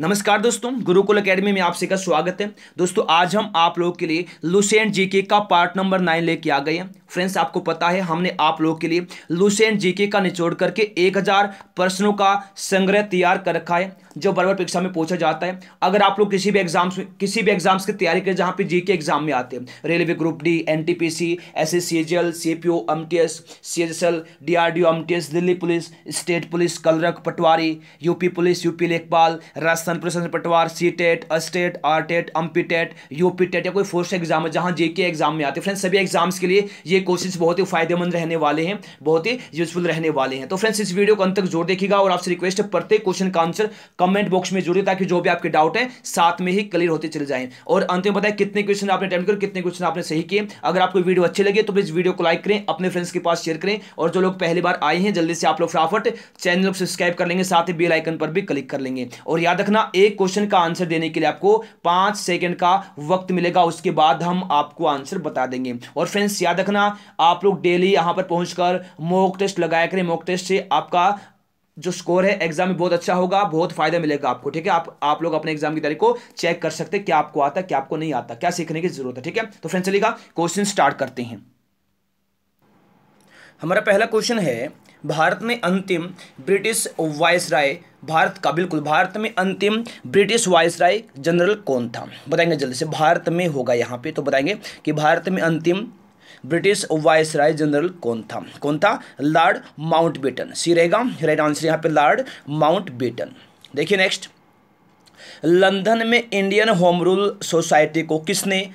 नमस्कार दोस्तों गुरुकुल एकेडमी में आप सभी का स्वागत है दोस्तों आज हम आप लोगों के लिए लुसेंट जीके का पार्ट नंबर नाइन लेके आ गए हैं फ्रेंड्स आपको पता है हमने आप लोगों के लिए लुसेंट जीके का निचोड़ करके 1000 प्रश्नों का संग्रह तैयार कर रखा है जो बार बार परीक्षा में पूछा जाता है अगर आप लोग किसी भी एग्जाम्स में किसी भी एग्जाम्स की तैयारी करें जहाँ पे जी के एग्जाम में आते हैं railway group D N T P C S S C H L C P O M T S C H S L D R D O M T S Delhi police state police clerk पटवारी UP police UP लेखपाल Rajasthan प्रशासन पटवार C TET STET R TET MP TET UP TET या कोई force exam है जहाँ जेके exam में आते फ्रेंड्स सभी एग्जाम्स के लिए ये कोर्सेज बहुत ही फायदेमंद रहने वाले हैं बहुत ही यूजफुल रहने वाले हैं तो फ्रेंड्स इस वीडियो को अंत तक जोर देखिएगा और आपसे रिक्वेस्ट है प्रत्येक क्वेश्चन का आंसर कमेंट बॉक्स में जोड़िए ताकि जो भी आपके डाउट है साथ में ही क्लियर होते चले जाए और अंत में बताए कितने क्वेश्चन आपने अटेंड किए कितने क्वेश्चन आपने सही किए अगर आपको वीडियो अच्छे लगे तो प्लीज़ वीडियो को लाइक करें अपने फ्रेंड्स के पास शेयर करें और जो लोग पहली बार आए हैं जल्दी से आप लोग फटाफट चैनल सब्सक्राइब कर लेंगे साथ ही बेल आइकन पर भी क्लिक कर लेंगे और याद रखना अपना एक क्वेश्चन का आंसर देने के लिए आपको पांच सेकेंड का वक्त मिलेगा उसके बाद हम आपको आंसर बता देंगे और फ्रेंड्स याद रखना आप लोग डेली यहां पर पहुंचकर मॉक टेस्ट लगाया करें मॉक टेस्ट से आपका जो स्कोर है एग्जाम में बहुत अच्छा होगा बहुत फायदा मिलेगा आपको ठीक है आप आप लोग अपने एग्जाम की तारीख को चेक कर सकते हैं क्या आपको आता क्या आपको नहीं आता क्या सीखने की जरूरत है ठीक है तो फ्रेंड्स चलिएगा क्वेश्चन स्टार्ट करते हैं हमारा पहला क्वेश्चन है भारत में अंतिम ब्रिटिश वायसराय भारत का बिल्कुल भारत में अंतिम ब्रिटिश वायसराय जनरल कौन था बताएंगे जल्दी से भारत में होगा यहाँ पे तो बताएंगे कि भारत में अंतिम ब्रिटिश वायसराय जनरल कौन था कौन था लॉर्ड माउंट बेटन सी रहेगा राइट आंसर यहाँ पे लॉर्ड माउंट बेटन देखिए नेक्स्ट लंदन में इंडियन होम रूल सोसाइटी को किसने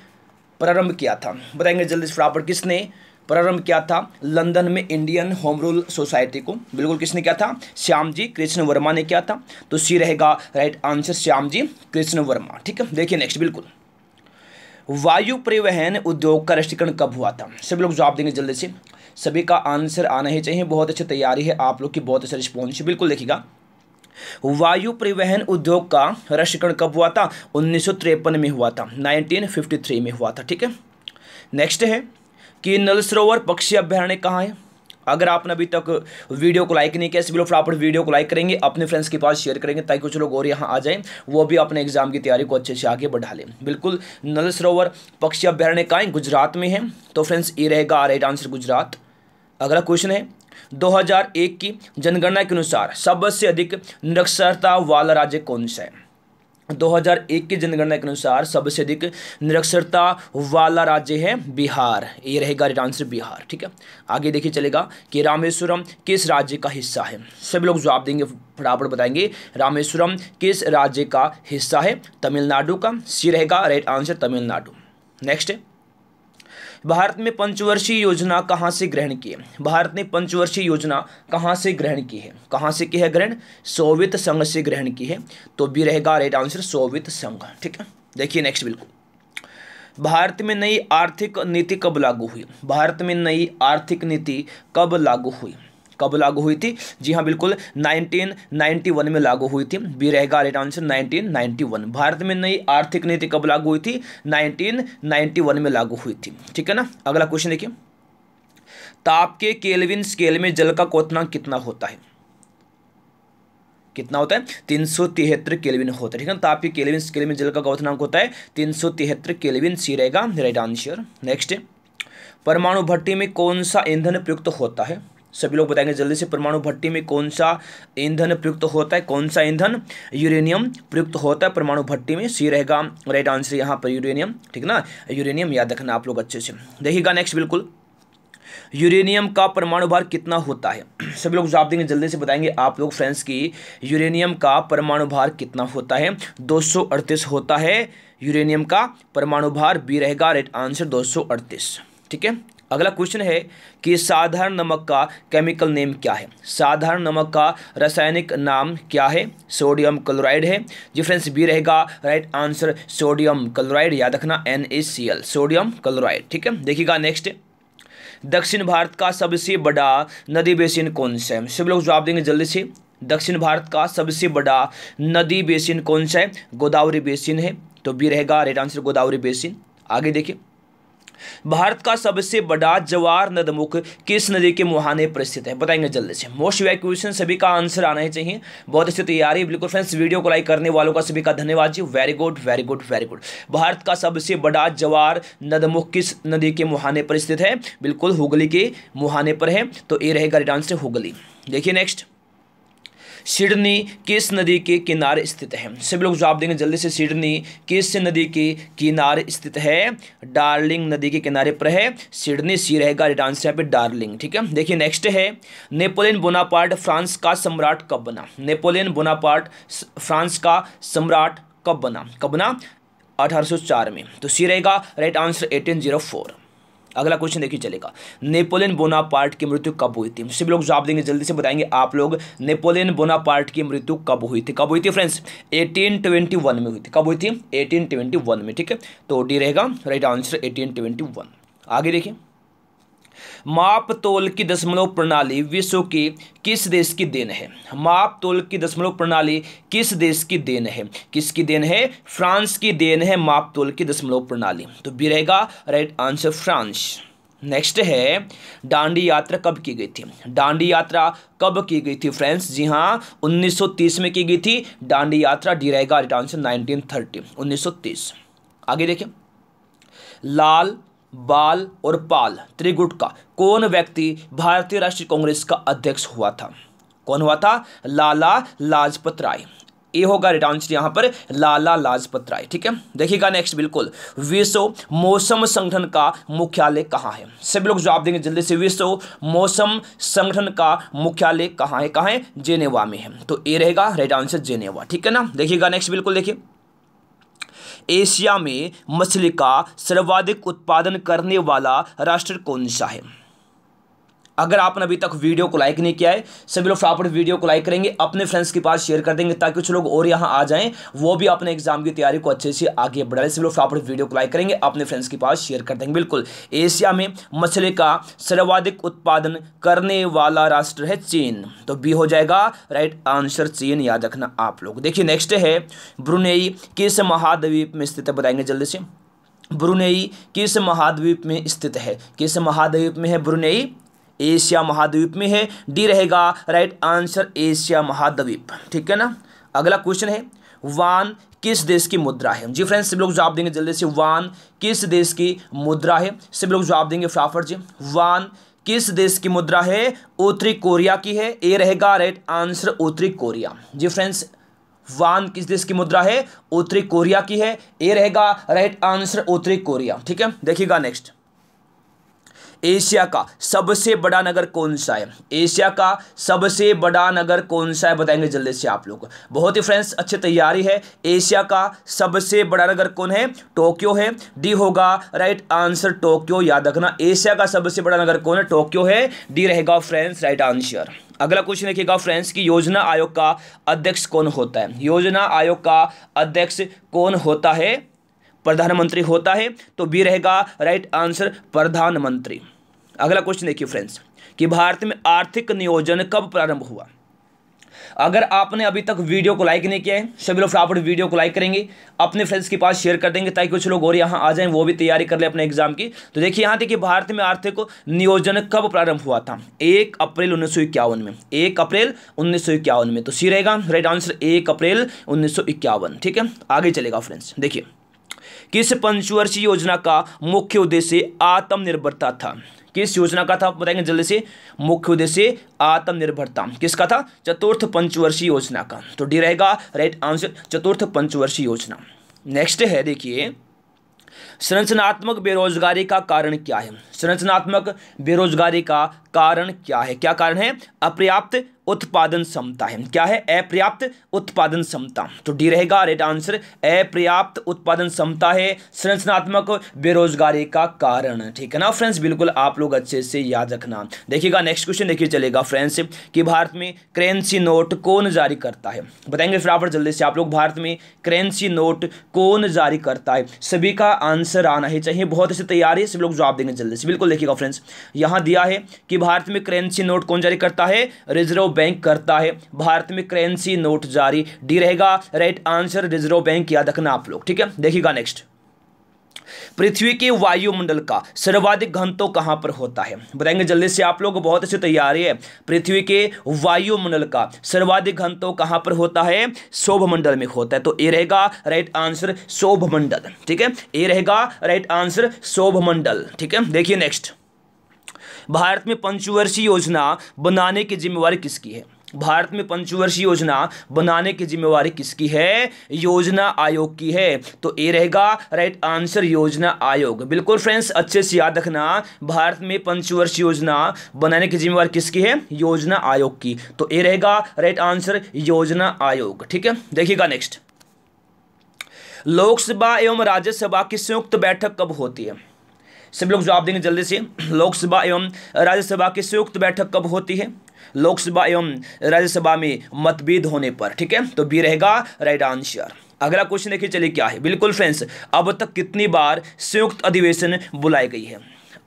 प्रारंभ किया था बताएंगे जल्दी से फटाफट किसने प्रारंभ किया था लंदन में इंडियन होम रूल सोसाइटी को बिल्कुल किसने किया था श्याम जी कृष्ण वर्मा ने किया था तो सी रहेगा राइट आंसर श्याम जी कृष्ण वर्मा ठीक है देखिए नेक्स्ट बिल्कुल वायु परिवहन उद्योग का राष्ट्रीयकरण कब हुआ था सभी लोग जवाब देंगे जल्दी से सभी का आंसर आना ही चाहिए बहुत अच्छी तैयारी है आप लोग की बहुत अच्छा रिस्पॉन्स बिल्कुल देखिएगा वायु परिवहन उद्योग का राष्ट्रीयकरण कब हुआ था उन्नीस में हुआ था 1953 में हुआ था ठीक है नेक्स्ट है कि नल सरोवर पक्षी अभ्यारण्य कहाँ है अगर आपने अभी तक वीडियो को लाइक नहीं किया इस वीडियो फटाफट वीडियो को लाइक करेंगे अपने फ्रेंड्स के पास शेयर करेंगे ताकि कुछ लोग और यहाँ आ जाएं वो भी अपने एग्जाम की तैयारी को अच्छे से आगे बढ़ा लें बिल्कुल नल सरोवर पक्षी अभ्यारण्य कहाँ गुजरात में है तो फ्रेंड्स ये रहेगा राइट आंसर गुजरात अगला क्वेश्चन है 2001 की जनगणना के अनुसार सबसे अधिक निरक्षरता वाला राज्य कौन सा है 2001 की जनगणना के अनुसार सबसे अधिक निरक्षरता वाला राज्य है बिहार ये रहेगा राइट आंसर बिहार ठीक है आगे देखिए चलेगा कि रामेश्वरम किस राज्य का हिस्सा है सभी लोग जवाब देंगे फटाफट बताएंगे रामेश्वरम किस राज्य का हिस्सा है तमिलनाडु का सी रहेगा राइट आंसर तमिलनाडु नेक्स्ट है भारत में पंचवर्षीय योजना कहाँ से ग्रहण की है भारत ने पंचवर्षीय योजना कहाँ से ग्रहण की है कहाँ से की है ग्रहण सोवियत संघ से ग्रहण की है तो भी रहेगा राइट आंसर सोवियत संघ ठीक है देखिए नेक्स्ट बिल्कुल भारत में नई आर्थिक नीति कब लागू हुई भारत में नई आर्थिक नीति कब लागू हुई कब लागू हुई थी जी हाँ बिल्कुल 1991 में लागू हुई थी बी रहेगा राइट आंसर 1991 भारत में नई आर्थिक नीति कब लागू हुई थी 1991 में लागू हुई थी ठीक है ना अगला क्वेश्चन देखिए ताप के केल्विन स्केल में जल का क्वनांक कितना होता है कितना होता है तीन सौ तिहत्तर केलविन होता है ठीक है ताप के केलविन स्केल में जल का क्वनांक होता है तीन सौ तिहत्तर केलविन सी रहेगा राइट आंसर नेक्स्ट परमाणु भट्टी में कौन सा ईंधन प्रयुक्त होता है सभी लोग बताएंगे जल्दी से परमाणु भट्टी में कौन सा ईंधन प्रयुक्त होता है कौन सा ईंधन यूरेनियम प्रयुक्त होता है परमाणु भट्टी में सी रहेगा राइट आंसर यहाँ पर यूरेनियम ठीक ना यूरेनियम याद रखना आप लोग अच्छे से देखिएगा नेक्स्ट बिल्कुल यूरेनियम का परमाणु भार कितना होता है सभी लोग जवाब देंगे जल्दी से बताएंगे आप लोग फ्रेंड्स की यूरेनियम का परमाणु भार कितना होता है दो होता है यूरेनियम का परमाणु भार बी रहेगा राइट आंसर दो ठीक है अगला क्वेश्चन है कि साधारण नमक का केमिकल नेम क्या है साधारण नमक का रासायनिक नाम क्या है सोडियम क्लोराइड है डिफरेंस बी रहेगा राइट आंसर सोडियम क्लोराइड याद रखना एन सोडियम क्लोराइड ठीक है देखिएगा नेक्स्ट दक्षिण भारत का सबसे बड़ा नदी बेसिन कौन सा है सब लोग जवाब देंगे जल्दी से दक्षिण भारत का सबसे बड़ा नदी बेसिन कौन सा है गोदावरी बेसिन है तो बी रहेगा राइट आंसर गोदावरी बेसिन आगे देखिए भारत का सबसे बड़ा जवार नदमुख किस नदी के मुहाने पर स्थित है बताएंगे जल्दी से मोस्ट वे क्वेश्चन सभी का आंसर आना ही चाहिए बहुत अच्छी तैयारी बिल्कुल फ्रेंड्स वीडियो को लाइक करने वालों का सभी का धन्यवाद जी very good very good very good Bharat का सबसे बड़ा जवार नदमुख किस नदी के मुहाने पर स्थित है बिल्कुल हुगली के मुहाने पर है तो ये रहेगा रिटर्न से हुगली देखिए नेक्स्ट सिडनी किस नदी के किनारे स्थित है सभी लोग जवाब देंगे जल्दी से सिडनी किस नदी के किनारे स्थित है डार्लिंग नदी के किनारे पर है सिडनी सी रहेगा राइट आंसर यहाँ पे डार्लिंग ठीक है देखिए नेक्स्ट है नेपोलियन बोनापार्ट फ्रांस का सम्राट कब बना नेपोलियन बोनापार्ट फ्रांस का सम्राट कब बना कब बना चार में तो सी रहेगा राइट आंसर फोर अगला क्वेश्चन देखिए चलेगा नेपोलियन बोनापार्ट की मृत्यु कब हुई थी सभी लोग जवाब देंगे जल्दी से बताएंगे आप लोग नेपोलियन बोनापार्ट की मृत्यु कब हुई थी कब हुई थी फ्रेंड्स 1821 में हुई थी कब हुई थी 1821 में ठीक है तो डी रहेगा राइट आंसर 1821 आगे देखिए माप तोल की दशमलव प्रणाली विश्व के किस देश की देन है माप तोल की दशमलव प्रणाली किस देश की देन है किसकी देन है फ्रांस की देन है माप तोल की दशमलव प्रणाली तो बी रहेगा राइट आंसर फ्रांस नेक्स्ट है डांडी यात्रा कब की गई थी डांडी यात्रा कब की गई थी फ्रेंड्स जी हाँ 1930 में की गई थी डांडी यात्रा डी रहेगा राइट आंसर 1930 1930 आगे देखें लाल बाल और पाल त्रिगुट का कौन व्यक्ति भारतीय राष्ट्रीय कांग्रेस का अध्यक्ष हुआ था कौन हुआ था लाला लाजपत राय ये होगा राइट आंसर यहां पर लाला लाजपत राय ठीक है देखिएगा नेक्स्ट बिल्कुल विश्व मौसम संगठन का मुख्यालय कहाँ है सभी लोग जवाब देंगे जल्दी से विश्व मौसम संगठन का मुख्यालय कहाँ है कहाँ है जेनेवा में है तो ये रहेगा राइट आंसर जेनेवा ठीक है ना देखिएगा नेक्स्ट बिल्कुल देखिए एशिया में मछली का सर्वाधिक उत्पादन करने वाला राष्ट्र कौन सा है अगर आपने अभी तक वीडियो को लाइक नहीं किया है सभी लोग फटाफट वीडियो को लाइक करेंगे अपने फ्रेंड्स के पास शेयर कर देंगे ताकि कुछ लोग और यहाँ आ जाएं वो भी अपने एग्जाम की तैयारी को अच्छे से आगे बढ़ाए सभी लोग फटाफट वीडियो को लाइक करेंगे अपने फ्रेंड्स के पास शेयर कर देंगे बिल्कुल एशिया में मछले का सर्वाधिक उत्पादन करने वाला राष्ट्र है चीन तो बी हो जाएगा राइट आंसर चीन याद रखना आप लोग देखिए नेक्स्ट है ब्रुनेई किस महाद्वीप में स्थित है बताएंगे जल्दी से ब्रुनेई किस महाद्वीप में स्थित है किस महाद्वीप में है ब्रुनेई एशिया महाद्वीप में है डी रहेगा राइट आंसर एशिया महाद्वीप ठीक है ना अगला क्वेश्चन है वान किस देश की मुद्रा है जी फ्रेंड्स सब लोग जवाब देंगे जल्दी से वान किस देश की मुद्रा है सब लोग जवाब देंगे फ्राफर जी वान किस देश की मुद्रा है उत्तरी कोरिया की है ए रहेगा राइट आंसर उत्तरी कोरिया जी फ्रेंड्स वान किस देश की मुद्रा है उत्तरी कोरिया की है ए रहेगा राइट आंसर उत्तरी कोरिया ठीक है देखिएगा नेक्स्ट एशिया का सबसे बड़ा नगर कौन सा है एशिया का सबसे बड़ा नगर कौन सा है बताएंगे जल्दी से आप लोग बहुत ही फ्रेंड्स अच्छी तैयारी है एशिया का सबसे बड़ा नगर कौन है टोक्यो है डी होगा राइट आंसर टोक्यो याद रखना एशिया का सबसे बड़ा नगर कौन है टोक्यो है डी रहेगा फ्रेंड्स राइट आंसर अगला क्वेश्चन देखिएगा फ्रेंड्स की योजना आयोग का अध्यक्ष कौन होता है योजना आयोग का अध्यक्ष कौन होता है प्रधानमंत्री होता है तो बी रहेगा राइट आंसर प्रधानमंत्री अगला क्वेश्चन देखिए फ्रेंड्स कि भारत में आर्थिक नियोजन कब प्रारंभ हुआ अगर आपने अभी तक वीडियो को लाइक नहीं किया है सभी लोग फटाफट वीडियो को लाइक करेंगे अपने फ्रेंड्स के पास शेयर कर देंगे ताकि कुछ लोग और यहाँ आ जाएं वो भी तैयारी कर ले अपने एग्जाम की तो देखिए यहाँ देखिए भारत में आर्थिक नियोजन कब प्रारंभ हुआ था एक अप्रैल उन्नीस में एक अप्रैल उन्नीस में तो सी रहेगा राइट आंसर एक अप्रैल उन्नीस ठीक है आगे चलेगा फ्रेंड्स देखिए किस पंचवर्षीय योजना का मुख्य उद्देश्य आत्मनिर्भरता था किस योजना का था आप बताएंगे जल्दी से मुख्य उद्देश्य आत्मनिर्भरता किसका था चतुर्थ पंचवर्षीय योजना का तो डी रहेगा राइट आंसर चतुर्थ पंचवर्षीय योजना नेक्स्ट है देखिए संरचनात्मक बेरोजगारी का कारण क्या है संरचनात्मक बेरोजगारी का कारण क्या है क्या कारण है अपर्याप्त उत्पादन क्षमता है क्या है अपर्याप्त उत्पादन क्षमता तो डी रहेगा राइट आंसर अपर्याप्त उत्पादन क्षमता है संरचनात्मक बेरोजगारी का कारण ठीक है ना फ्रेंड्स बिल्कुल आप लोग अच्छे से याद रखना देखिएगा नेक्स्ट क्वेश्चन देखिए चलेगा फ्रेंड्स कि भारत में करेंसी नोट कौन जारी करता है बताएंगे फटाफट जल्दी से आप लोग भारत में करेंसी नोट कौन जारी करता है सभी का आंसर आना ही चाहिए बहुत अच्छी तैयारी है सब लोग जवाब देंगे जल्दी से बिल्कुल देखिएगा फ्रेंड्स यहां दिया है कि भारत में करेंसी नोट कौन जारी करता है रिजर्व बैंक करता है भारत में करेंसी नोट जारी डी रहेगा राइट आंसर रिजर्व बैंक याद रखना आप लोग ठीक है देखिएगा नेक्स्ट पृथ्वी के वायुमंडल का सर्वाधिक घनत्व कहां पर होता है बताएंगे जल्दी से आप लोग बहुत अच्छी तैयारी है पृथ्वी के वायुमंडल का सर्वाधिक घनत्व कहां पर होता है शोभ मंडल में होता है तो ए रहेगा राइट आंसर शोभ मंडल ठीक है ए रहेगा राइट आंसर शोभ मंडल ठीक है देखिए नेक्स्ट भारत में पंचवर्षीय योजना बनाने की जिम्मेवारी किसकी है भारत में पंचवर्षीय योजना बनाने की जिम्मेवारी किसकी है योजना आयोग की है तो ए रहेगा राइट आंसर योजना आयोग बिल्कुल फ्रेंड्स अच्छे से याद रखना भारत में पंचवर्षीय योजना बनाने की जिम्मेवारी किसकी है योजना आयोग की तो ए रहेगा राइट आंसर योजना आयोग ठीक है देखिएगा नेक्स्ट लोकसभा एवं राज्यसभा की संयुक्त बैठक कब होती है सभी लोग जवाब देंगे जल्दी से लोकसभा एवं राज्यसभा की संयुक्त बैठक कब होती है लोकसभा एवं राज्यसभा में मतभेद होने पर ठीक है तो बी रहेगा राइट आंसर अगला क्वेश्चन देखिए चलिए क्या है बिल्कुल फ्रेंड्स अब तक कितनी बार संयुक्त अधिवेशन बुलाई गई है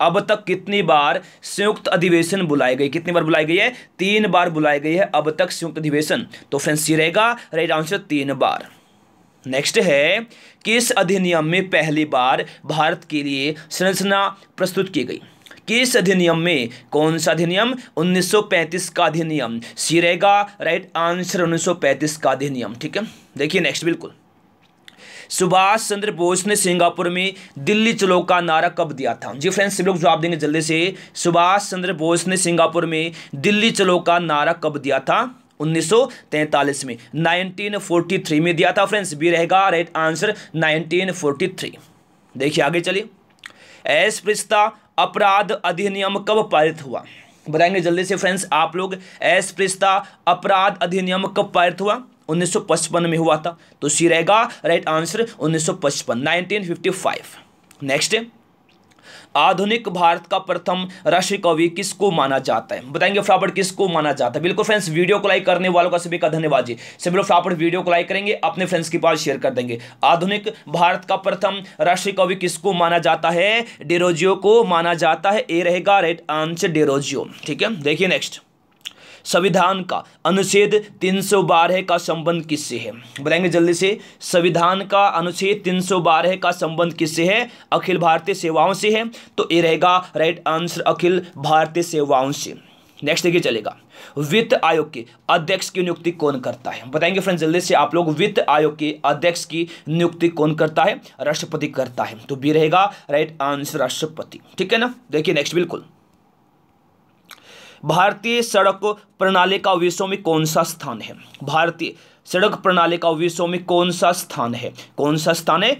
अब तक कितनी बार संयुक्त अधिवेशन बुलाई गई कितनी बार बुलाई गई है तीन बार बुलाई गई है अब तक संयुक्त अधिवेशन तो फ्रेंड्स ये रहेगा राइट आंसर तीन बार नेक्स्ट है किस अधिनियम में पहली बार भारत के लिए संरचना प्रस्तुत की गई किस अधिनियम में कौन सा अधिनियम 1935 का अधिनियम सी रहेगा राइट आंसर 1935 का अधिनियम ठीक है देखिए नेक्स्ट बिल्कुल सुभाष चंद्र बोस ने सिंगापुर में दिल्ली चलो का नारा कब दिया था जी फ्रेंड्स सब लोग जवाब देंगे जल्दी से सुभाष चंद्र बोस ने सिंगापुर में दिल्ली चलो का नारा कब दिया था 1943 में 1943 में दिया था फ्रेंड्स बी रहेगा राइट आंसर 1943 देखिए आगे चलिए एस अपराध अधिनियम कब पारित हुआ बताएंगे जल्दी से फ्रेंड्स आप लोग एस अपराध अधिनियम कब पारित हुआ 1955 में हुआ था तो सी रहेगा राइट आंसर 1955 1955 नेक्स्ट है आधुनिक भारत का प्रथम राष्ट्रीय कवि किसको माना जाता है बताएंगे फटाफट किसको माना जाता है बिल्कुल फ्रेंड्स वीडियो को लाइक करने वालों का सभी का धन्यवाद जी सभी लोग फटाफट वीडियो को लाइक करेंगे अपने फ्रेंड्स के पास शेयर कर देंगे आधुनिक भारत का प्रथम राष्ट्रीय कवि किसको माना जाता है डेरोजियो को माना जाता है ए रहेगा राइट आंसर डेरोजियो ठीक है देखिए नेक्स्ट संविधान का अनुच्छेद 312 का संबंध किससे है बताएंगे जल्दी से संविधान का अनुच्छेद 312 का संबंध किससे है अखिल भारतीय सेवाओं से है तो ये रहेगा राइट आंसर अखिल भारतीय सेवाओं से नेक्स्ट देखिए चलेगा वित्त आयोग के अध्यक्ष की नियुक्ति कौन करता है बताएंगे फ्रेंड्स जल्दी से आप लोग वित्त आयोग के अध्यक्ष की नियुक्ति कौन करता है राष्ट्रपति करता है तो बी रहेगा राइट आंसर राष्ट्रपति ठीक है ना देखिए नेक्स्ट बिल्कुल भारतीय सड़क प्रणाली का विश्व में कौन सा स्थान है भारतीय सड़क प्रणाली का विश्व में कौन सा स्थान है कौन सा स्थान है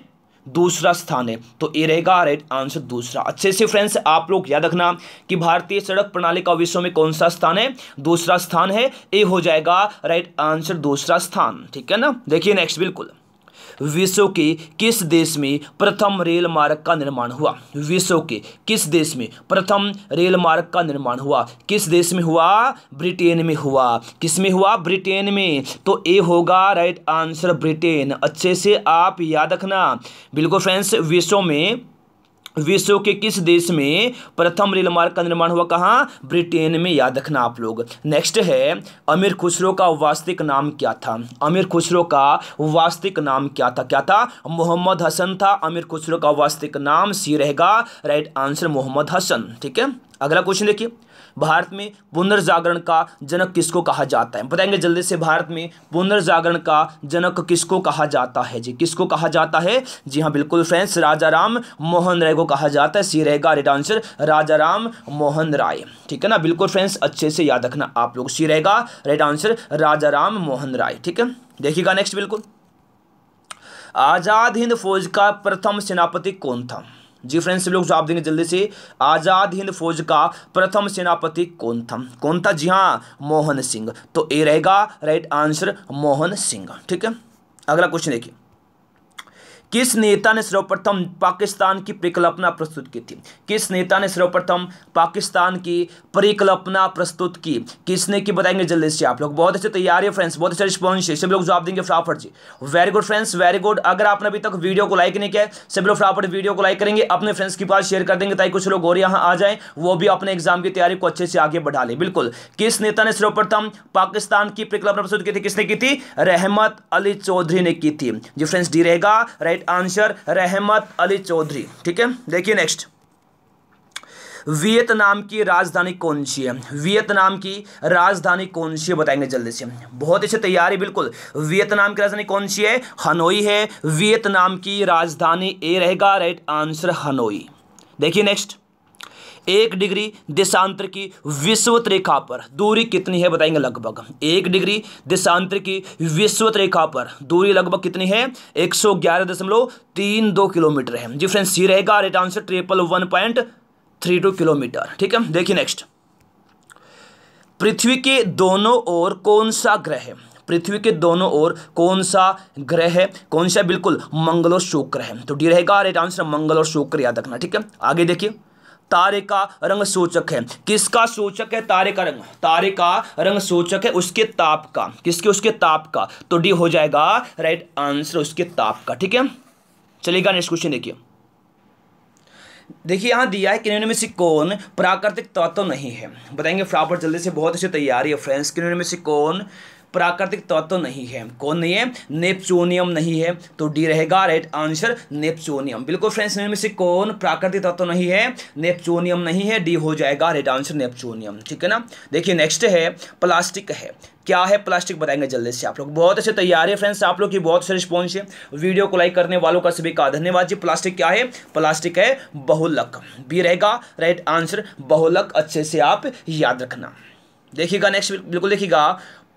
दूसरा स्थान है तो ये रहेगा राइट आंसर दूसरा अच्छे से फ्रेंड्स आप लोग याद रखना कि भारतीय सड़क प्रणाली का विश्व में कौन सा स्थान है दूसरा स्थान है ये हो जाएगा राइट आंसर दूसरा स्थान ठीक है ना देखिए नेक्स्ट बिल्कुल विश्व के किस देश में प्रथम रेल मार्ग का निर्माण हुआ विश्व के किस देश में प्रथम रेल मार्ग का निर्माण हुआ किस देश में हुआ ब्रिटेन में हुआ किस में हुआ ब्रिटेन में तो ए होगा राइट आंसर ब्रिटेन अच्छे से आप याद रखना बिल्कुल फ्रेंड्स विश्व में विश्व के किस देश में प्रथम रेल मार्ग का निर्माण हुआ कहाँ ब्रिटेन में याद रखना आप लोग नेक्स्ट है अमीर खुसरो का वास्तविक नाम क्या था अमीर खुसरो का वास्तविक नाम क्या था क्या था मोहम्मद हसन था अमीर खुसरो का वास्तविक नाम सी रहेगा राइट आंसर मोहम्मद हसन ठीक है अगला क्वेश्चन देखिए भारत में पुनर्जागरण का जनक किसको कहा जाता है बताएंगे जल्दी से भारत में पुनर्जागरण का जनक किसको कहा जाता है जी किसको कहा जाता है जी हाँ बिल्कुल फ्रेंड्स राजा राम मोहन राय को कहा जाता है सी रहेगा राइट आंसर राजा राम मोहन राय ठीक है ना बिल्कुल फ्रेंड्स अच्छे से याद रखना आप लोग सी रहेगा राइट आंसर राजा राम मोहन राय ठीक है देखिएगा नेक्स्ट बिल्कुल आज़ाद हिंद फौज का प्रथम सेनापति कौन था जी फ्रेंड्स सभी लोग जवाब देंगे जल्दी से आज़ाद हिंद फौज का प्रथम सेनापति कौन था कौन था जी हाँ मोहन सिंह तो ए रहेगा राइट आंसर मोहन सिंह ठीक है अगला क्वेश्चन देखिए किस नेता ने सर्वप्रथम पाकिस्तान की परिकल्पना प्रस्तुत की थी किस नेता ने सर्वप्रथम पाकिस्तान की परिकल्पना प्रस्तुत की किसने की बताएंगे जल्दी से आप लोग बहुत अच्छी तैयारी है फ्रेंड्स बहुत अच्छा रिस्पॉन्स है सभी लोग जवाब देंगे फटाफट जी very good friends very good अगर आपने अभी तक वीडियो को लाइक नहीं किया सभी लोग फटाफट वीडियो को लाइक करेंगे अपने फ्रेंड्स के पास शेयर कर देंगे ताकि कुछ लोग और यहाँ आ जाए वो भी अपने एग्जाम की तैयारी को अच्छे से आगे बढ़ा ले बिल्कुल किस नेता ने सर्वप्रथम पाकिस्तान की परिकल्पना प्रस्तुत की थी किसने की थी रहमत अली चौधरी ने की थी जी फ्रेंड्स डी रहेगा राइट आंसर रहमत अली चौधरी ठीक है देखिए नेक्स्ट वियतनाम की राजधानी कौन सी है वियतनाम की राजधानी कौन सी है बताएंगे जल्दी से बहुत अच्छी तैयारी बिल्कुल वियतनाम की राजधानी कौन सी है हनोई है वियतनाम की राजधानी ए रहेगा राइट आंसर हनोई देखिए नेक्स्ट एक डिग्री देशांतर की विश्वत रेखा पर दूरी कितनी है बताएंगे लगभग एक डिग्री देशांतर की विश्वत रेखा पर दूरी लगभग कितनी है एक सौ ग्यारह दशमलव तीन दो किलोमीटर है जी फ्रेंड सी रहेगा right answer triple one point three two kilometre ठीक है देखिए नेक्स्ट पृथ्वी के दोनों ओर कौन सा ग्रह है पृथ्वी के दोनों ओर कौन सा ग्रह है कौन सा बिल्कुल मंगल और शुक्र है तो डी रहेगा राइट आंसर मंगल और शुक्र याद रखना ठीक है आगे देखिए तारे का रंग सूचक है किसका सूचक है तारे का रंग तारे का रंग सूचक है उसके ताप का किसके उसके ताप का तो डी हो जाएगा राइट आंसर उसके ताप का ठीक है चलेगा नेक्स्ट क्वेश्चन देखिए देखिए यहाँ दिया है कि निम्न में से कौन प्राकृतिक तत्व तो नहीं है बताएंगे फटाफट जल्दी से बहुत अच्छी तैयारी है फ्रेंड्स किन्नौनी में से कौन प्राकृतिक तत्व तो नहीं है कौन नहीं है नेपचोनियम नहीं है तो डी रहेगा राइट आंसर नेपचोनियम बिल्कुल फ्रेंड्स में से कौन प्राकृतिक तत्व तो नहीं है नेपचोनियम नहीं है डी हो जाएगा राइट आंसर नेपचोनियम ठीक है ना देखिए नेक्स्ट है प्लास्टिक है क्या है प्लास्टिक बताएंगे जल्दी से आप लोग बहुत अच्छे तैयारी है फ्रेंड्स आप लोग की बहुत अच्छे रिस्पॉन्स है वीडियो को लाइक करने वालों का सभी का धन्यवाद जी प्लास्टिक क्या है प्लास्टिक है बहुलक बी रहेगा राइट आंसर बहुलक अच्छे से आप याद रखना देखिएगा नेक्स्ट बिल्कुल देखिएगा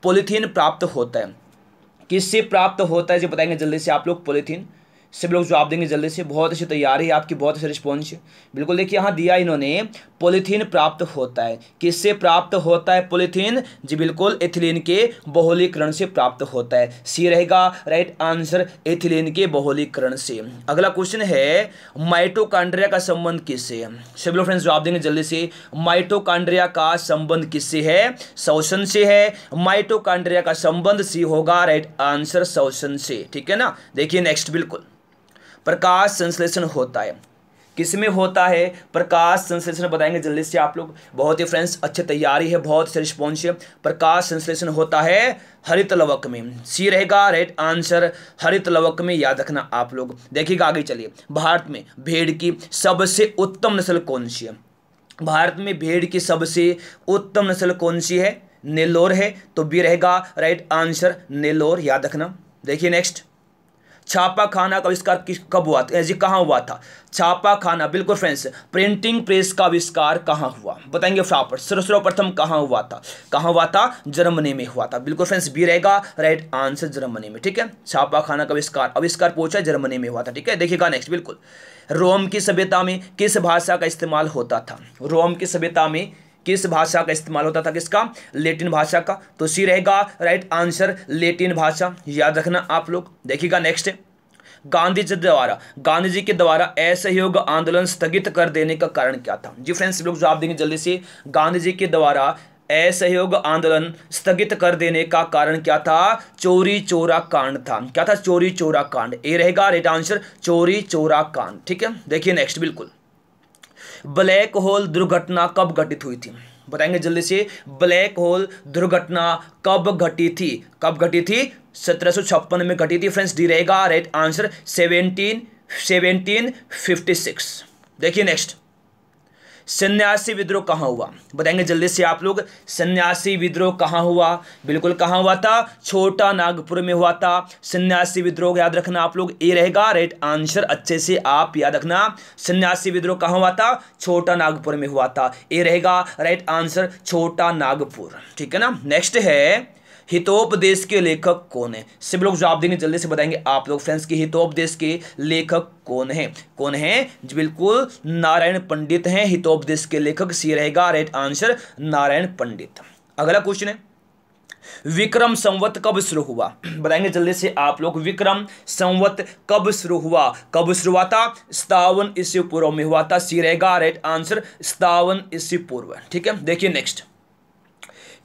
पोलिथीन प्राप्त होता है किससे प्राप्त होता है जो बताएंगे जल्दी से आप लोग पोलिथीन सब लोग जवाब देंगे जल्दी से बहुत अच्छी तैयारी है आपकी बहुत अच्छी रिस्पॉन्स बिल्कुल देखिए यहाँ दिया इन्होंने पोलिथीन प्राप्त होता है किससे प्राप्त होता है पोलिथीन जी बिल्कुल एथिलीन के बहुलीकरण से प्राप्त होता है सी रहेगा राइट आंसर एथिलीन के बहुलीकरण से अगला क्वेश्चन है माइटोकांड्रिया का संबंध किससे सभी लोग फ्रेंड्स जवाब देंगे जल्दी से माइटोकांड्रिया का संबंध किससे है शोषण से है माइटोकांड्रिया का संबंध सी होगा राइट आंसर शोषण से ठीक है ना देखिए नेक्स्ट बिल्कुल प्रकाश संश्लेषण होता है किस में होता है प्रकाश संश्लेषण बताएंगे जल्दी से आप लोग बहुत ही फ्रेंड्स अच्छी तैयारी है बहुत से रिस्पॉन्स है प्रकाश संश्लेषण होता है हरित लवक में सी रहेगा राइट आंसर हरित लवक में याद रखना आप लोग देखिएगा आगे चलिए भारत में भेड़ की सबसे उत्तम नस्ल कौन सी है भारत में भेड़ की सबसे उत्तम नस्ल कौन सी है नेलोर है तो बी रहेगा राइट आंसर नेलोर याद रखना देखिए नेक्स्ट छापा खाना का आविष्कार कब हुआ था जी कहाँ हुआ था छापा खाना बिल्कुल फ्रेंड्स प्रिंटिंग प्रेस का आविष्कार कहाँ हुआ बताएंगे फटाफट सर्वप्रथम कहाँ हुआ था कहाँ हुआ था जर्मनी में हुआ था बिल्कुल फ्रेंड्स बी रहेगा राइट आंसर जर्मनी में ठीक है छापा खाना का आविष्कार आविष्कार पूछा जर्मनी में हुआ था ठीक है देखिएगा नेक्स्ट बिल्कुल रोम की सभ्यता में किस भाषा का इस्तेमाल होता था रोम की सभ्यता में किस भाषा का इस्तेमाल होता था किसका लेटिन भाषा का तो सी रहेगा राइट आंसर लेटिन भाषा याद रखना आप लोग देखिएगा नेक्स्ट गांधी जी द्वारा गांधी जी के द्वारा असहयोग आंदोलन स्थगित कर देने का कारण क्या था जी फ्रेंड्स लोग जवाब देंगे जल्दी से गांधी जी के द्वारा असहयोग आंदोलन स्थगित कर देने का कारण क्या था चोरी चोरा कांड था क्या था चोरी चोरा कांड ए रहेगा रेट आंसर चोरी चोरा कांड ठीक है देखिए नेक्स्ट बिल्कुल ब्लैक होल दुर्घटना कब घटित हुई थी बताएंगे जल्दी से ब्लैक होल दुर्घटना कब घटी थी कब घटी थी सत्रह में घटी थी फ्रेंड्स डी रहेगा right answer seventeen seventeen fifty six देखिए नेक्स्ट सन्यासी विद्रोह कहाँ हुआ बताएंगे जल्दी से आप लोग सन्यासी विद्रोह कहाँ हुआ बिल्कुल कहाँ हुआ था छोटा नागपुर में हुआ था सन्यासी विद्रोह याद रखना आप लोग ए रहेगा राइट आंसर अच्छे से आप याद रखना सन्यासी विद्रोह कहाँ हुआ था छोटा नागपुर में हुआ था ए रहेगा राइट आंसर छोटा नागपुर ठीक है ना नेक्स्ट है हितोपदेश के लेखक कौन है सब लोग जवाब देंगे जल्दी से बताएंगे आप लोग फ्रेंड्स की हितोपदेश के लेखक कौन है कौन है बिल्कुल नारायण पंडित हैं हितोपदेश के लेखक सी रहेगा राइट आंसर नारायण पंडित अगला क्वेश्चन है विक्रम संवत कब शुरू हुआ बताएंगे जल्दी से आप लोग विक्रम संवत कब शुरू हुआ कब शुरू हुआ था स्तावन ईस्वी पूर्व में हुआ था सी रहेगा राइट आंसर स्तावन ईस्वी पूर्व ठीक है देखिए नेक्स्ट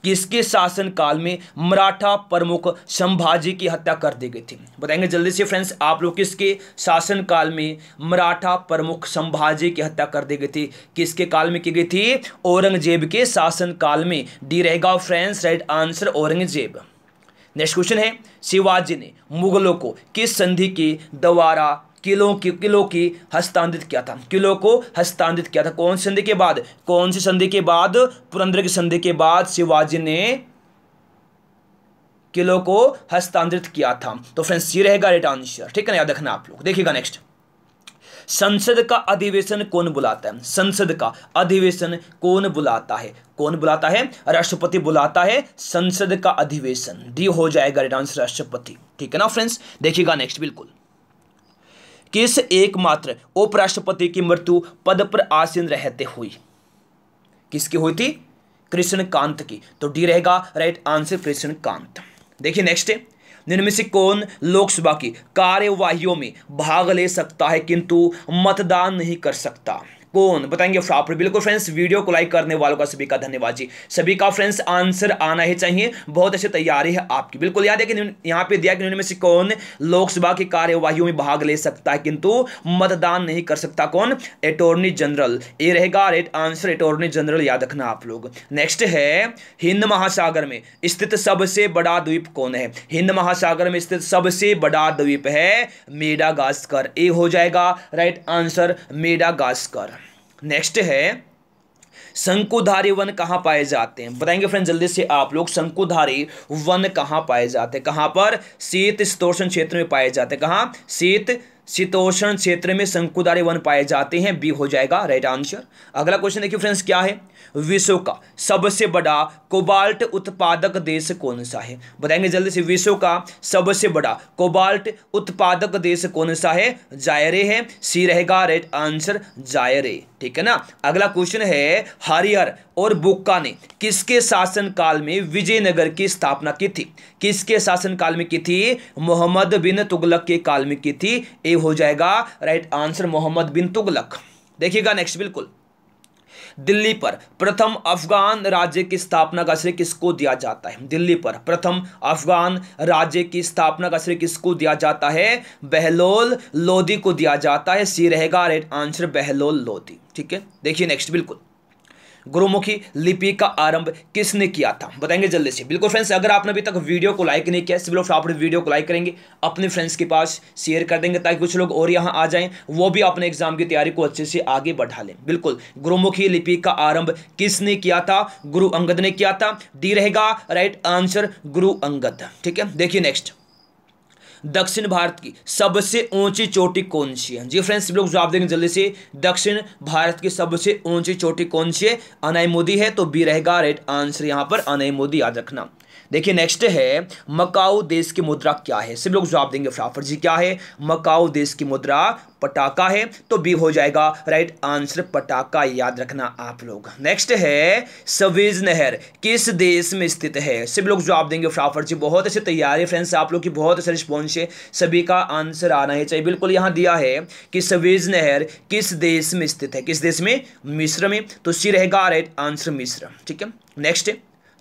किसके इसके शासनकाल में मराठा प्रमुख संभाजी की हत्या कर दी गई थी बताएंगे जल्दी से फ्रेंड्स आप लोग किसके शासनकाल में मराठा प्रमुख संभाजी की हत्या कर दी गई थी किसके काल में की गई थी औरंगजेब के शासनकाल में डी रहेगा friends right answer Aurangzeb next question है शिवाजी ने मुगलों को किस संधि के द्वारा किलों की किलो की हस्तांतरित किया था किलो को हस्तांतरित किया था कौन सी संधि के बाद कौन सी संधि के बाद पुरंदर की संधि के बाद शिवाजी ने किलो को हस्तांतरित किया था तो फ्रेंड्स ये रहेगा राइट आंसर ठीक है ना याद रखना आप लोग देखिएगा नेक्स्ट संसद का अधिवेशन कौन बुलाता है संसद का अधिवेशन कौन बुलाता है कौन बुलाता है राष्ट्रपति बुलाता है संसद का अधिवेशन डी हो जाएगा आंसर राष्ट्रपति ठीक है ना फ्रेंड्स देखिएगा नेक्स्ट बिल्कुल किस एकमात्र उपराष्ट्रपति की मृत्यु पद पर आसीन रहते हुई किसकी हुई थी कृष्ण कांत की तो डी रहेगा राइट आंसर कृष्ण कांत देखिए नेक्स्ट निर्मित से कौन लोकसभा की कार्यवाही में भाग ले सकता है किंतु मतदान नहीं कर सकता कौन बताएंगे आप बिल्कुल फ्रेंड्स वीडियो को लाइक करने वालों का सभी का धन्यवाद जी सभी का फ्रेंड्स आंसर आना ही चाहिए बहुत अच्छी तैयारी है आपकी बिल्कुल याद है कि यहाँ पे दिया कि में से कौन लोकसभा की कार्यवाही में भाग ले सकता है किंतु मतदान नहीं कर सकता कौन अटोर्नी जनरल ये रहेगा रेट आंसर अटोर्नी जनरल याद रखना आप लोग नेक्स्ट है हिंद महासागर में स्थित सबसे बड़ा द्वीप कौन है हिंद महासागर में स्थित सबसे बड़ा द्वीप है मेडागास्कर ए हो जाएगा राइट आंसर मेडागास्कर नेक्स्ट है शंकुधारी वन कहाँ पाए जाते हैं बताएंगे फ्रेंड जल्दी से आप लोग शंकुधारी वन कहाँ पाए जाते हैं कहाँ पर शीत शीतोषण क्षेत्र में पाए जाते हैं कहाँ शीत शीतोषण क्षेत्र में शंकुधारी वन पाए जाते हैं बी हो जाएगा राइट आंसर अगला क्वेश्चन देखिए फ्रेंड्स क्या है विश्व का सबसे बड़ा कोबाल्ट उत्पादक देश कौन सा है बताएंगे जल्दी से विश्व का सबसे बड़ा कोबाल्ट उत्पादक देश कौन सा है जायरे है सी रहेगा राइट आंसर जायरे ठीक है ना अगला क्वेश्चन है हरिहर और बुक्का ने किसके शासनकाल में विजयनगर की स्थापना की थी किसके शासनकाल में की थी मोहम्मद बिन तुगलक के काल में की थी ए हो जाएगा राइट आंसर मोहम्मद बिन तुगलक देखिएगा नेक्स्ट बिल्कुल दिल्ली पर प्रथम अफगान राज्य की स्थापना का श्रेय किसको दिया जाता है दिल्ली पर प्रथम अफगान राज्य की स्थापना का श्रेय किसको दिया जाता है बहलोल लोधी को दिया जाता है सी रहेगा आंसर बहलोल लोधी ठीक है देखिए नेक्स्ट बिल्कुल गुरुमुखी लिपि का आरंभ किसने किया था बताएंगे जल्दी से बिल्कुल फ्रेंड्स अगर आपने अभी तक वीडियो को लाइक नहीं किया सिर्फ आप वीडियो को लाइक करेंगे अपने फ्रेंड्स के पास शेयर कर देंगे ताकि कुछ लोग और यहाँ आ जाएं वो भी अपने एग्जाम की तैयारी को अच्छे से आगे बढ़ा लें बिल्कुल गुरुमुखी लिपि का आरंभ किसने किया था गुरु अंगद ने किया था डी रहेगा राइट आंसर गुरु अंगद ठीक है देखिए नेक्स्ट दक्षिण भारत की सबसे ऊंची चोटी कौन सी है जी फ्रेंड्स लोग जवाब देंगे जल्दी से दक्षिण भारत की सबसे ऊंची चोटी कौन सी है अनय मोदी है तो बी रहेगा राइट आंसर यहां पर अनय मोदी याद रखना देखिए नेक्स्ट है मकाऊ देश की मुद्रा क्या है सब लोग जवाब देंगे फटाफट जी क्या है मकाऊ देश की मुद्रा पटाका है तो बी हो जाएगा राइट आंसर पटाका याद रखना आप लोग नेक्स्ट है सवेज नहर किस देश में स्थित है सब लोग जवाब देंगे फटाफट जी बहुत अच्छी तैयारी फ्रेंड्स आप लोग की बहुत अच्छा रिस्पॉन्स है सभी का आंसर आना है चाहिए बिल्कुल यहां दिया है कि सवेज नहर किस देश में स्थित है किस देश में मिस्र में तो सी रहेगा राइट आंसर मिस्र ठीक है नेक्स्ट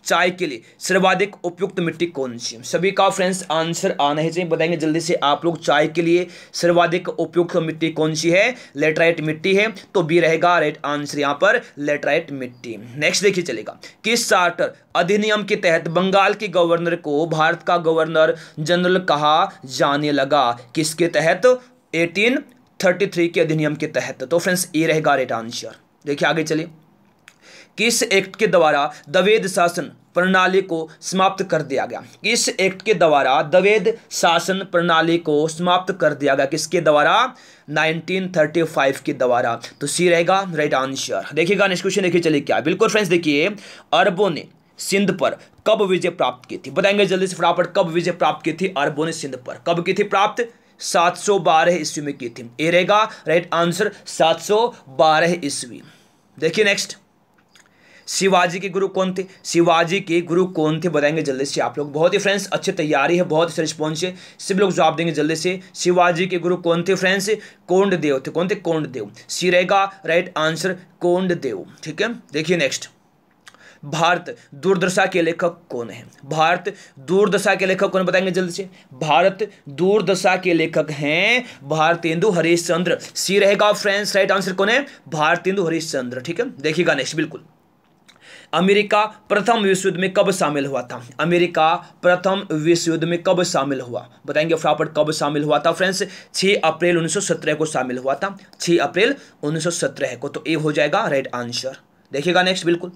चाय के लिए सर्वाधिक उपयुक्त मिट्टी कौन सी सभी का फ्रेंड्स आंसर आना ही चाहिए बताएंगे जल्दी से आप लोग चाय के लिए सर्वाधिक उपयुक्त मिट्टी कौन सी है लेटराइट मिट्टी है तो बी रहेगा राइट आंसर यहाँ पर लेटराइट मिट्टी नेक्स्ट देखिए चलेगा किस चार्टर अधिनियम के तहत बंगाल के गवर्नर को भारत का गवर्नर जनरल कहा जाने लगा किसके तहत थ्री के अधिनियम के तहत तो फ्रेंड्स ये रहेगा राइट आंसर देखिए आगे चलिए किस एक्ट के द्वारा दवेद शासन प्रणाली को समाप्त कर दिया गया इस एक्ट के द्वारा दवेद शासन प्रणाली को समाप्त कर दिया गया किसके द्वारा 1935 के द्वारा तो सी रहेगा राइट आंसर देखिएगा नेक्स्ट क्वेश्चन देखिए चलिए क्या बिल्कुल फ्रेंड्स देखिए अरबों ने सिंध पर कब विजय प्राप्त की थी बताएंगे जल्दी से फटाफट कब विजय प्राप्त की थी अरबों ने सिंध पर कब की थी प्राप्त 712 ईस्वी में की थी ए रहेगा राइट आंसर सात ईस्वी देखिए नेक्स्ट शिवाजी के गुरु कौन थे शिवाजी के गुरु कौन थे बताएंगे जल्दी से आप लोग बहुत ही फ्रेंड्स अच्छी तैयारी है बहुत अच्छा रिस्पॉन्स है सब लोग जवाब देंगे जल्दी से शिवाजी के गुरु कौन थे फ्रेंड्स कोंड देव थे कौन थे कोंड देव सी रहेगा राइट आंसर कोंड देव ठीक है देखिए नेक्स्ट भारत दूरदशा के लेखक कौन है भारत दूरदशा के लेखक कौन बताएंगे जल्दी से भारत दूरदशा के लेखक हैं भारतेंदु हरिश्चंद्र सी रहेगा फ्रेंड्स राइट आंसर कौन है भारतेंदु हरिश्चंद्र ठीक है देखिएगा नेक्स्ट बिल्कुल अमेरिका प्रथम विश्व युद्ध में कब शामिल हुआ था अमेरिका प्रथम विश्व युद्ध में कब शामिल हुआ बताएंगे फटाफट कब शामिल हुआ था फ्रेंड्स 6 अप्रैल 1917 को शामिल हुआ था 6 अप्रैल 1917 को तो ए हो जाएगा राइट आंसर देखिएगा नेक्स्ट बिल्कुल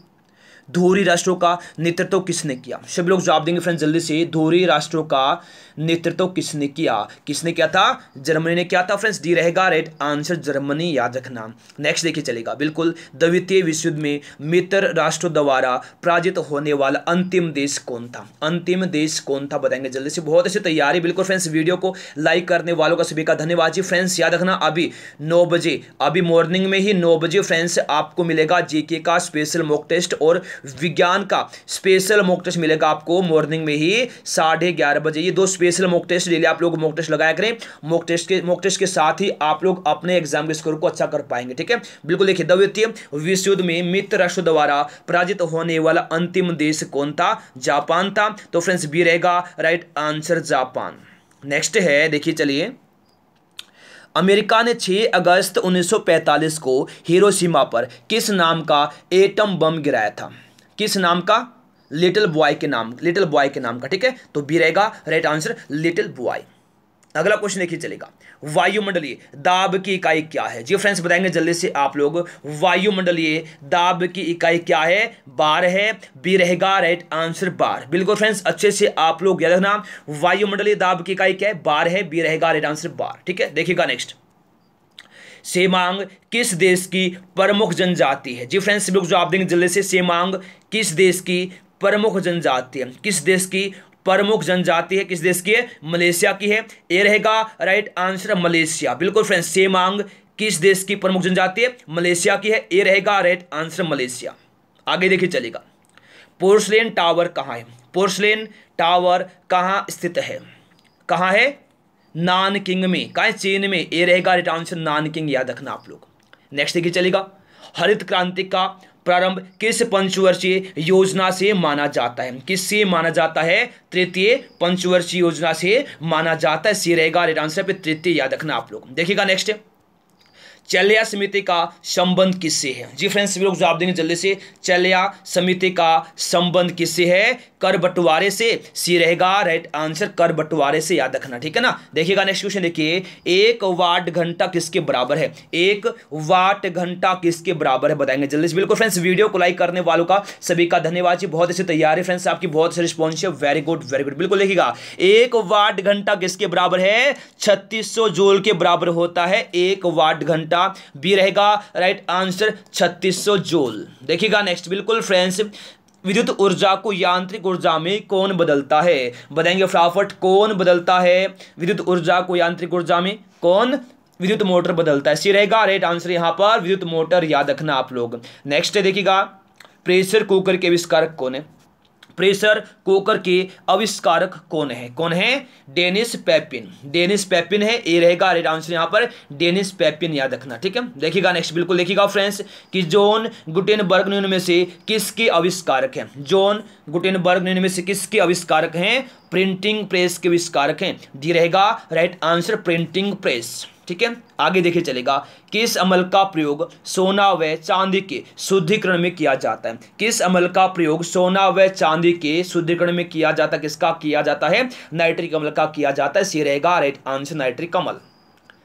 धोरी राष्ट्रों का नेतृत्व किसने किया सभी लोग जवाब देंगे फ्रेंड जल्दी से धोरी राष्ट्रों का नेतृत्व किसने किया किसने किया था जर्मनी ने किया था फ्रेंड्स डी रहेगा रेड आंसर जर्मनी याद रखना नेक्स्ट देखिए चलेगा बिल्कुल द्वितीय विश्व युद्ध में मित्र राष्ट्रों द्वारा पराजित होने वाला अंतिम देश कौन था अंतिम देश कौन था बताएंगे जल्दी से बहुत अच्छी तैयारी बिल्कुल फ्रेंड्स वीडियो को लाइक करने वालों का सभी का धन्यवाद जी फ्रेंड्स याद रखना अभी नौ बजे अभी मॉर्निंग में ही नौ बजे फ्रेंड्स आपको मिलेगा जीके का स्पेशल मॉक टेस्ट और विज्ञान का स्पेशल मॉक टेस्ट मिलेगा आपको मॉर्निंग में ही साढ़े ग्यारह बजे ये दो स्पेशल मॉक टेस्ट डेली आप लोग मॉक टेस्ट लगाया करें मॉक टेस्ट के मॉक टेस्ट के साथ ही आप लोग अपने एग्जाम के स्कोर को अच्छा कर पाएंगे ठीक है बिल्कुल देखिए द्वितीय विश्व युद्ध में मित्र राष्ट्र द्वारा पराजित होने वाला अंतिम देश कौन था जापान था तो फ्रेंड्स बी रहेगा राइट आंसर जापान नेक्स्ट है देखिए चलिए अमेरिका ने 6 अगस्त 1945 को हिरोशिमा पर किस नाम का एटम बम गिराया था किस नाम का लिटिल बॉय के नाम लिटिल बॉय के नाम का ठीक है तो बी रहेगा राइट आंसर लिटिल बॉय अगला क्वेश्चन देखिए चलेगा वायुमंडलीय दाब की इकाई क्या है जी फ्रेंड्स बताएंगे जल्दी से आप लोग वायुमंडलीय दाब की इकाई क्या है बार है बी रहेगा राइट आंसर बार बिल्कुल फ्रेंड्स अच्छे से आप लोग याद रखना वायुमंडलीय दाब की इकाई क्या है बार है बी रहेगा राइट आंसर बार ठीक है देखिएगा नेक्स्ट सेमांग किस देश की प्रमुख जनजाति है जी फ्रेंड्स जो आप देंगे जल्दी से सेमांग किस देश की प्रमुख जनजाति है किस देश की प्रमुख जनजाति है किस देश की है मलेशिया की है ये रहेगा राइट आंसर मलेशिया बिल्कुल फ्रेंड्स सेमांग किस देश की प्रमुख जनजाति है मलेशिया की है ये रहेगा राइट आंसर मलेशिया आगे देखिए चलेगा पोर्सलेन टावर कहाँ है पोर्सलेन टावर कहाँ स्थित है कहाँ है नान किंग में कहा चीन में ये रहेगा राइट आंसर नान किंग याद रखना आप लोग नेक्स्ट देखिए चलेगा हरित क्रांति का प्रारंभ किस पंचवर्षीय योजना से माना जाता है किससे माना जाता है तृतीय पंचवर्षीय योजना से माना जाता है सी रहेगा राइट आंसर पे तृतीय याद रखना आप लोग देखिएगा नेक्स्ट चलिया समिति का संबंध किससे है जी फ्रेंड्स सभी लोग जवाब देंगे जल्दी से चलिया समिति का संबंध किससे है कर बंटवारे से सी रहेगा राइट आंसर कर बंटवारे से याद रखना ठीक है ना देखिएगा नेक्स्ट क्वेश्चन देखिए एक वाट घंटा किसके बराबर है एक वाट घंटा किसके बराबर है बताएंगे जल्दी से बिल्कुल फ्रेंड्स वीडियो को लाइक करने वालों का सभी का धन्यवाद जी बहुत अच्छी तैयारी फ्रेंड्स आपकी बहुत अच्छी रिस्पॉन्स है वेरी गुड वेरी गुड बिल्कुल देखिएगा एक वाट घंटा किसके बराबर है छत्तीस जूल के बराबर होता है एक वाट घंटा बी रहेगा राइट आंसर छत्तीस जूल देखिएगा नेक्स्ट बिल्कुल फ्रेंड्स विद्युत ऊर्जा को यांत्रिक ऊर्जा में कौन बदलता है बताएंगे फटाफट कौन बदलता है विद्युत ऊर्जा को यांत्रिक ऊर्जा में कौन विद्युत मोटर बदलता है सी रहेगा राइट आंसर यहां पर विद्युत मोटर याद रखना आप लोग नेक्स्ट देखिएगा प्रेशर कुकर के आविष्कारक कौन है प्रेशर कोकर के आविष्कारक कौन है कौन है डेनिस पैपिन डेनिस पैपिन है ए रहेगा अरे आंसर यहाँ पर डेनिस पैपिन याद रखना ठीक है देखिएगा नेक्स्ट बिल्कुल देखिएगा फ्रेंड्स कि जॉन गुटेनबर्ग ने उनमें से किसके आविष्कारक हैं जॉन गुटेनबर्ग ने उनमें से किसके आविष्कारक हैं प्रिंटिंग प्रेस के आविष्कारक हैं दी रहेगा राइट आंसर प्रिंटिंग प्रेस ठीक है आगे देखिए चलेगा किस अमल का प्रयोग सोना व चांदी के शुद्धिकरण में किया जाता है किस अमल का प्रयोग सोना व चांदी के शुद्धिकरण में किया जाता है किसका किया जाता है नाइट्रिक अमल का किया जाता है सी रहेगा राइट आंसर नाइट्रिक अमल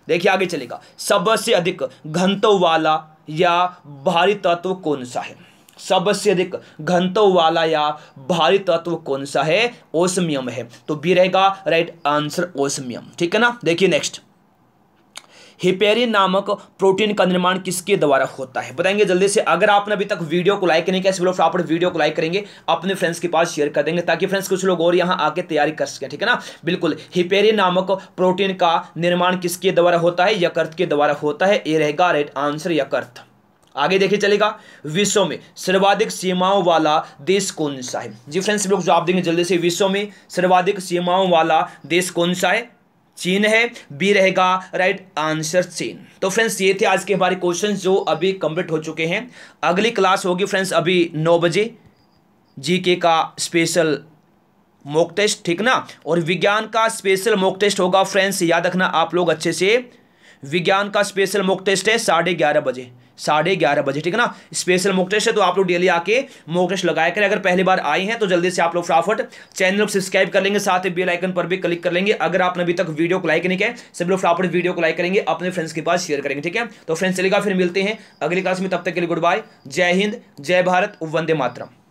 देखिए आगे चलेगा सबसे अधिक घनत्व वाला या भारी तत्व कौन सा है सबसे अधिक घनत्व वाला या भारी तत्व कौन सा है ओसमियम है तो बी रहेगा राइट आंसर ओसमियम ठीक है ना देखिए नेक्स्ट हिपेरिन नामक प्रोटीन का निर्माण किसके द्वारा होता है बताएंगे जल्दी से अगर आपने अभी तक वीडियो को लाइक नहीं किया बोलो वीडियो को लाइक करेंगे अपने फ्रेंड्स के पास शेयर कर देंगे ताकि फ्रेंड्स कुछ लोग और यहाँ आके तैयारी कर सकें ठीक है ना बिल्कुल हिपेरिन नामक प्रोटीन का निर्माण किसके द्वारा होता है यकर्थ के द्वारा होता है ये रहेगा राइट आंसर यकर्थ आगे देखिए चलेगा विश्व में सर्वाधिक सीमाओं वाला देश कौन सा है जी फ्रेंड्स लोग जवाब देंगे जल्दी से विश्व में सर्वाधिक सीमाओं वाला देश कौन सा है चीन है बी रहेगा राइट आंसर चीन तो फ्रेंड्स ये थे आज के हमारे क्वेश्चन जो अभी कंप्लीट हो चुके हैं अगली क्लास होगी फ्रेंड्स अभी नौ बजे जीके का स्पेशल मॉक टेस्ट ठीक ना और विज्ञान का स्पेशल मॉक टेस्ट होगा फ्रेंड्स याद रखना आप लोग अच्छे से विज्ञान का स्पेशल मॉक टेस्ट है साढ़े ग्यारह बजे साढ़े ग्यारह बजे ठीक है ना स्पेशल मोकटेश है तो आप लोग डेली आके मोकटेश लगाया करें अगर पहली बार आई हैं तो जल्दी से आप लोग फटाफट चैनल को सब्सक्राइब कर लेंगे साथ ही बेल आइकन पर भी क्लिक कर लेंगे अगर आपने अभी तक वीडियो को लाइक नहीं किया सभी लोग फटाफट वीडियो को लाइक करेंगे अपने फ्रेंड्स के पास शेयर करेंगे ठीक है तो फ्रेंड्स चलेगा फिर मिलते हैं अगली क्लास में तब तक के लिए गुड बाय जय हिंद जय भारत वंदे मातरम